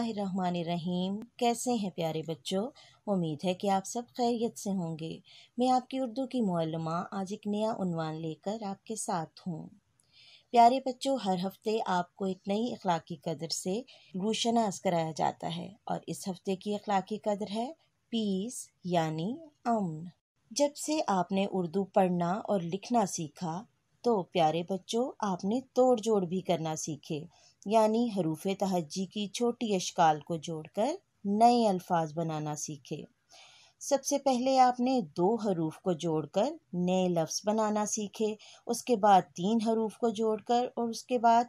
रहीम कैसे हैं प्यारे बच्चों उम्मीद है कि आप सब खैरियत से होंगे मैं आपकी उर्दू की मौलमा आज एक नया उनवान लेकर आपके साथ हूँ प्यारे बच्चों हर हफ्ते आपको एक नई अखलाकी कदर से गुशनास कराया जाता है और इस हफ्ते की अखलाकी कदर है पीस यानी अमन जब से आपने उर्दू पढ़ना और लिखना सीखा तो प्यारे बच्चों आपने तोड़ जोड़ भी करना सीखे यानी हरूफ तहजी की छोटी अशकाल को जोड़कर नए अल्फाज बनाना सीखे सबसे पहले आपने दो हरूफ को जोड़कर नए लफ्स बनाना सीखे उसके बाद तीन हरूफ को जोड़कर और उसके बाद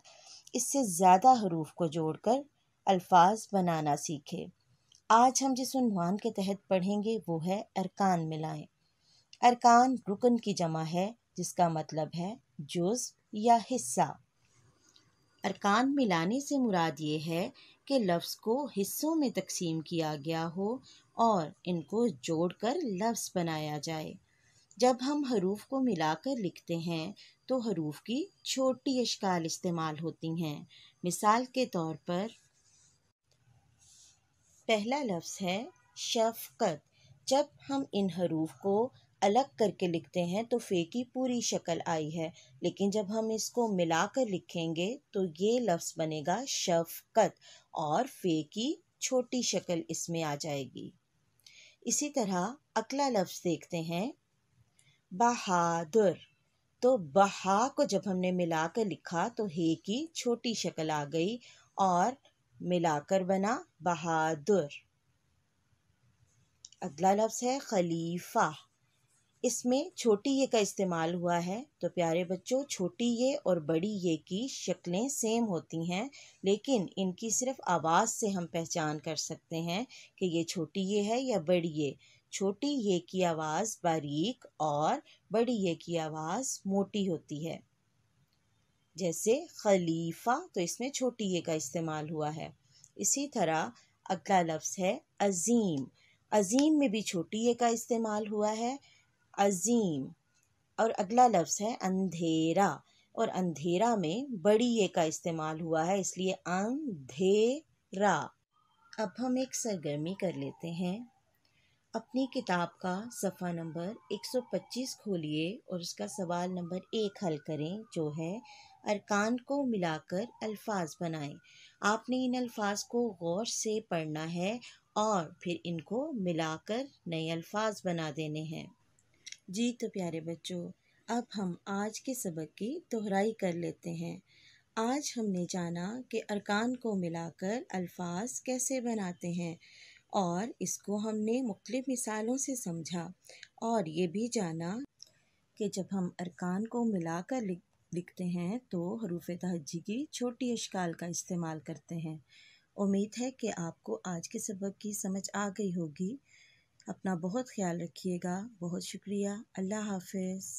इससे ज़्यादा हरूफ को जोड़कर अल्फाज बनाना सीखे आज हम जिस उनवान के तहत पढ़ेंगे वो है अरकान मिलाएं अरकान रुकन की जमा है जिसका मतलब है जुज़ या हिस्सा अरकान मिलाने से मुराद ये है कि लफ्ज़ को हिस्सों में तकसीम किया गया हो और इनको जोड़कर लफ्ज़ बनाया जाए जब हम हरूफ को मिलाकर लिखते हैं तो हरूफ की छोटी अशकाल इस्तेमाल होती हैं मिसाल के तौर पर पहला लफ्ज़ है शफ़क़त जब हम इन हरूफ को अलग करके लिखते हैं तो फ़े की पूरी शक्ल आई है लेकिन जब हम इसको मिलाकर लिखेंगे तो ये लफ्स बनेगा शफकत और फ़े की छोटी शक्ल इसमें आ जाएगी इसी तरह अगला लफ्ज़ देखते हैं बहादुर तो बहा को जब हमने मिलाकर लिखा तो हे की छोटी शक्ल आ गई और मिलाकर बना बहादुर अगला लफ्ज़ है खलीफा इसमें छोटी ये का इस्तेमाल हुआ है तो प्यारे बच्चों छोटी ये और बड़ी ये की शक्लें सेम होती हैं लेकिन इनकी सिर्फ आवाज़ से हम पहचान कर सकते हैं कि ये छोटी ये है या बड़ी ये छोटी ये की आवाज़ बारीक और बड़ी ये की आवाज़ मोटी होती है जैसे खलीफा तो इसमें छोटी ये का इस्तेमाल हुआ है इसी तरह अगला लफ्ज़ है अजीम अजीम में भी छोटी ये का इस्तेमाल हुआ है अजीम और अगला लफ्ज़ है अंधेरा और अंधेरा में बड़ी ये का इस्तेमाल हुआ है इसलिए अंधेरा अब हम एक सरगर्मी कर लेते हैं अपनी किताब का सफ़ा नंबर 125 खोलिए और उसका सवाल नंबर एक हल करें जो है अरकान को मिलाकर अल्फाज बनाएं आपने इन अल्फाज को गौर से पढ़ना है और फिर इनको मिलाकर नए अल्फाज बना देने हैं जी तो प्यारे बच्चों अब हम आज के सबक की दोहराई कर लेते हैं आज हमने जाना कि अरकान को मिलाकर अल्फाज कैसे बनाते हैं और इसको हमने मुख्त मिसालों से समझा और ये भी जाना कि जब हम अरकान को मिलाकर लिख लिखते हैं तो हरूफ तहजी की छोटी अशकाल का इस्तेमाल करते हैं उम्मीद है कि आपको आज के सबक की समझ आ गई होगी अपना बहुत ख्याल रखिएगा बहुत शुक्रिया अल्लाह हाफिज़